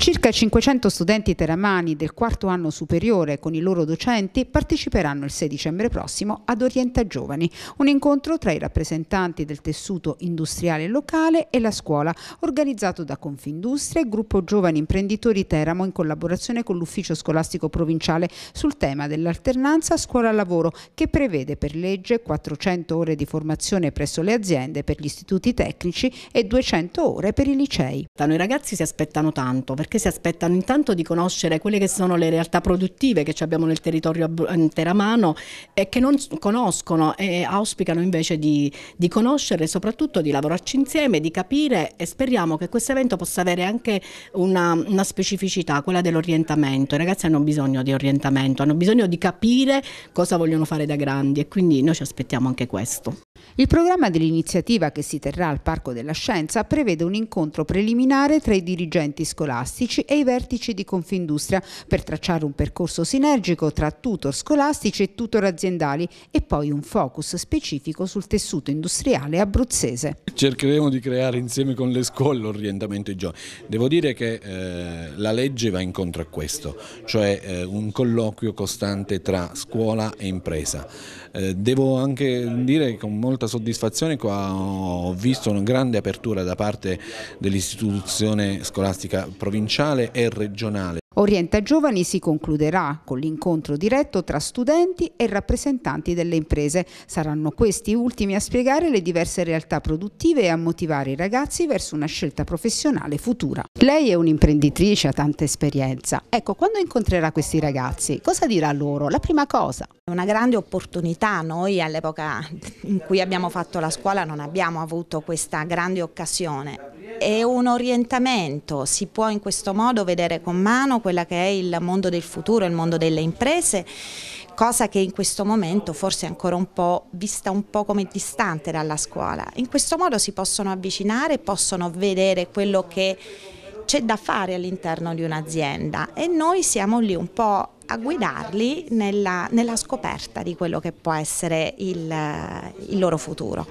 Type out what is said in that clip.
Circa 500 studenti teramani del quarto anno superiore con i loro docenti parteciperanno il 6 dicembre prossimo ad Orienta Giovani, un incontro tra i rappresentanti del tessuto industriale locale e la scuola, organizzato da Confindustria e Gruppo Giovani Imprenditori Teramo in collaborazione con l'Ufficio Scolastico Provinciale sul tema dell'alternanza scuola-lavoro che prevede per legge 400 ore di formazione presso le aziende per gli istituti tecnici e 200 ore per i licei. I ragazzi si aspettano tanto perché perché si aspettano intanto di conoscere quelle che sono le realtà produttive che abbiamo nel territorio teramano e che non conoscono e auspicano invece di, di conoscere e soprattutto di lavorarci insieme, di capire e speriamo che questo evento possa avere anche una, una specificità, quella dell'orientamento. I ragazzi hanno bisogno di orientamento, hanno bisogno di capire cosa vogliono fare da grandi e quindi noi ci aspettiamo anche questo. Il programma dell'iniziativa che si terrà al Parco della Scienza prevede un incontro preliminare tra i dirigenti scolastici e i vertici di Confindustria per tracciare un percorso sinergico tra tutor scolastici e tutor aziendali e poi un focus specifico sul tessuto industriale abruzzese. Cercheremo di creare insieme con le scuole l'orientamento ai giovani. Devo dire che eh, la legge va incontro a questo, cioè eh, un colloquio costante tra scuola e impresa. Eh, devo anche dire con molto molta soddisfazione, qua ho visto una grande apertura da parte dell'istituzione scolastica provinciale e regionale Orienta Giovani si concluderà con l'incontro diretto tra studenti e rappresentanti delle imprese. Saranno questi ultimi a spiegare le diverse realtà produttive e a motivare i ragazzi verso una scelta professionale futura. Lei è un'imprenditrice, ha tanta esperienza. Ecco, quando incontrerà questi ragazzi, cosa dirà loro? La prima cosa. È una grande opportunità, noi all'epoca in cui abbiamo fatto la scuola non abbiamo avuto questa grande occasione. È un orientamento, si può in questo modo vedere con mano quella che è il mondo del futuro, il mondo delle imprese, cosa che in questo momento forse è ancora un po' vista un po' come distante dalla scuola. In questo modo si possono avvicinare, possono vedere quello che c'è da fare all'interno di un'azienda e noi siamo lì un po' a guidarli nella, nella scoperta di quello che può essere il, il loro futuro.